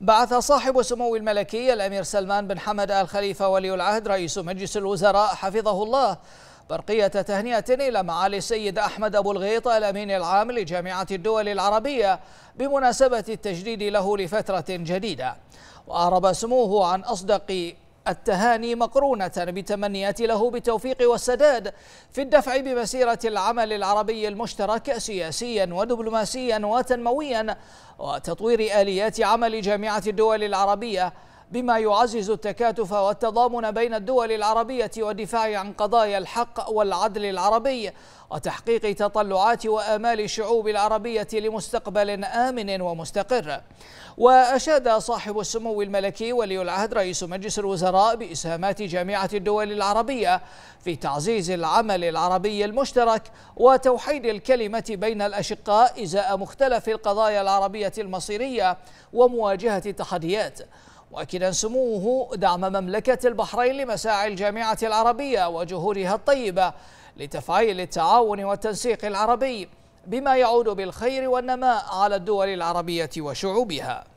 بعث صاحب سمو الملكي الأمير سلمان بن حمد آل خليفة ولي العهد رئيس مجلس الوزراء حفظه الله برقية تهنئة إلى معالي السيد أحمد أبو الغيط الأمين العام لجامعة الدول العربية بمناسبة التجديد له لفترة جديدة وأعرب سموه عن أصدق التهاني مقرونة بتمنيات له بالتوفيق والسداد في الدفع بمسيرة العمل العربي المشترك سياسيا ودبلوماسيا وتنمويا وتطوير آليات عمل جامعة الدول العربية بما يعزز التكاتف والتضامن بين الدول العربية والدفاع عن قضايا الحق والعدل العربي وتحقيق تطلعات وآمال الشعوب العربية لمستقبل آمن ومستقر وأشاد صاحب السمو الملكي ولي العهد رئيس مجلس الوزراء بإسهامات جامعة الدول العربية في تعزيز العمل العربي المشترك وتوحيد الكلمة بين الأشقاء إزاء مختلف القضايا العربية المصيرية ومواجهة التحديات مؤكدا سموه دعم مملكة البحرين لمساعي الجامعة العربية وجهورها الطيبة لتفعيل التعاون والتنسيق العربي بما يعود بالخير والنماء على الدول العربية وشعوبها